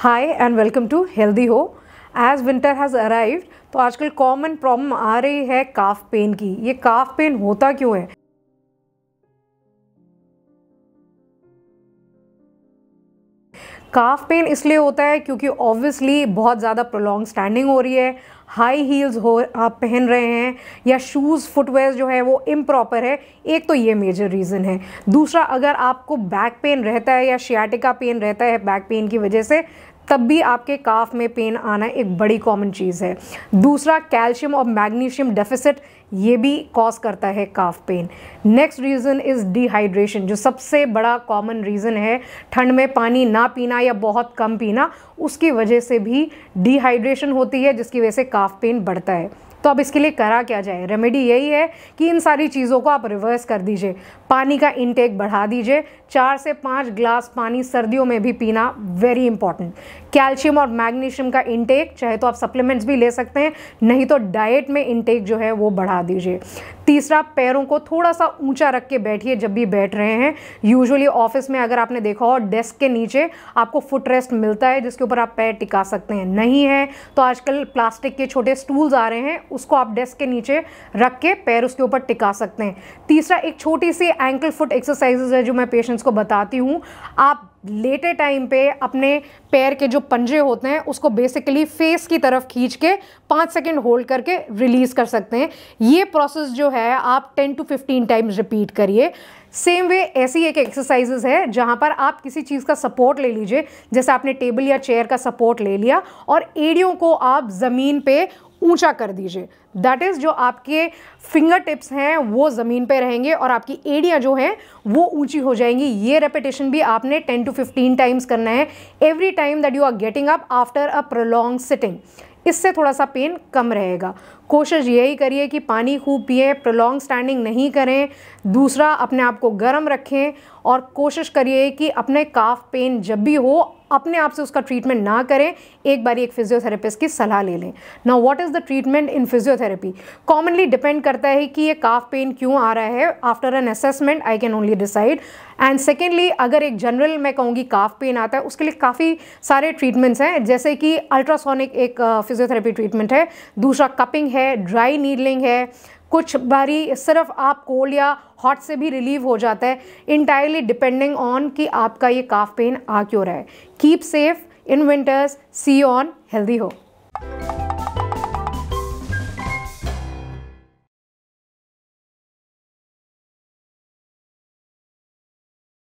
hi and welcome to healthy हो as winter has arrived तो आजकल कॉमन प्रॉब्लम आ रही है काफ पेन की ये काफ पेन होता क्यों है काफ पेन इसलिए होता है क्योंकि ऑब्वियसली बहुत ज़्यादा प्रोलॉन्ग स्टैंडिंग हो रही है हाई हील्स हो आप पहन रहे हैं या शूज़ फुटवेयर जो है वो इम्प्रॉपर है एक तो ये मेजर रीज़न है दूसरा अगर आपको बैक पेन रहता है या शियाटिका पेन रहता है बैक पेन की वजह से तब भी आपके काफ में पेन आना एक बड़ी कॉमन चीज़ है दूसरा कैल्शियम और मैग्नीशियम डेफिसिट ये भी कॉज करता है calf pain next reason is dehydration जो सबसे बड़ा कॉमन रीज़न है ठंड में पानी ना पीना या बहुत कम पीना उसकी वजह से भी डिहाइड्रेशन होती है जिसकी वजह से काफ पेन बढ़ता है तो अब इसके लिए करा क्या जाए रेमेडी यही है कि इन सारी चीज़ों को आप रिवर्स कर दीजिए पानी का इनटेक बढ़ा दीजिए चार से पाँच ग्लास पानी सर्दियों में भी पीना वेरी इंपॉर्टेंट कैल्शियम और मैग्नीशियम का इनटेक चाहे तो आप सप्लीमेंट्स भी ले सकते हैं नहीं तो डाइट में इनटेक जो है वो बढ़ा दीजिए तीसरा पैरों को थोड़ा सा ऊंचा रख के बैठिए जब भी बैठ रहे हैं यूजुअली ऑफिस में अगर आपने देखा हो डेस्क के नीचे आपको फुट रेस्ट मिलता है जिसके ऊपर आप पैर टिका सकते हैं नहीं है तो आजकल प्लास्टिक के छोटे स्टूल्स आ रहे हैं उसको आप डेस्क के नीचे रख के पैर उसके ऊपर टिका सकते हैं तीसरा एक छोटी सी एंकल फुट एक्सरसाइजेज है जो मैं पेशेंट्स को बताती हूँ आप लेटे टाइम पे अपने पैर के जो पंजे होते हैं उसको बेसिकली फेस की तरफ खींच के पाँच सेकेंड होल्ड करके रिलीज़ कर सकते हैं ये प्रोसेस जो है आप ten to fifteen times repeat करिए सेम वे ऐसी एक एक्सरसाइजेज है जहाँ पर आप किसी चीज़ का सपोर्ट ले लीजिए जैसे आपने टेबल या चेयर का सपोर्ट ले लिया और एड़ियों को आप ज़मीन पे ऊंचा कर दीजिए दैट इज़ जो आपके फिंगर टिप्स हैं वो ज़मीन पे रहेंगे और आपकी एड़ियाँ जो हैं वो ऊंची हो जाएंगी ये रेपिटेशन भी आपने 10 टू 15 टाइम्स करना है every time that you are getting up after a prolong sitting इससे थोड़ा सा पेन कम रहेगा कोशिश यही करिए कि पानी खूब पिए प्रोलॉन्ग स्टैंडिंग नहीं करें दूसरा अपने आप को गर्म रखें और कोशिश करिए कि अपने काफ पेन जब भी हो अपने आप से उसका ट्रीटमेंट ना करें एक बार एक फिजियोथेरेपिस्ट की सलाह ले लें ना what is the treatment in physiotherapy commonly depend करता है कि ये काफ पेन क्यों आ रहा है after an assessment I can only decide and secondly अगर एक जनरल मैं कहूँगी काफ पेन आता है उसके लिए काफ़ी सारे ट्रीटमेंट्स हैं जैसे कि अल्ट्रासोनिक एक फिजियोथेरेपी ट्रीटमेंट है दूसरा कपिंग है ड्राई नीडलिंग है कुछ बारी सिर्फ आप कोल्ड या हॉट से भी रिलीव हो जाता है इंटायरली डिपेंडिंग ऑन कि आपका ये काफ पेन आ क्यों रहा है keep safe in winters see on healthy हो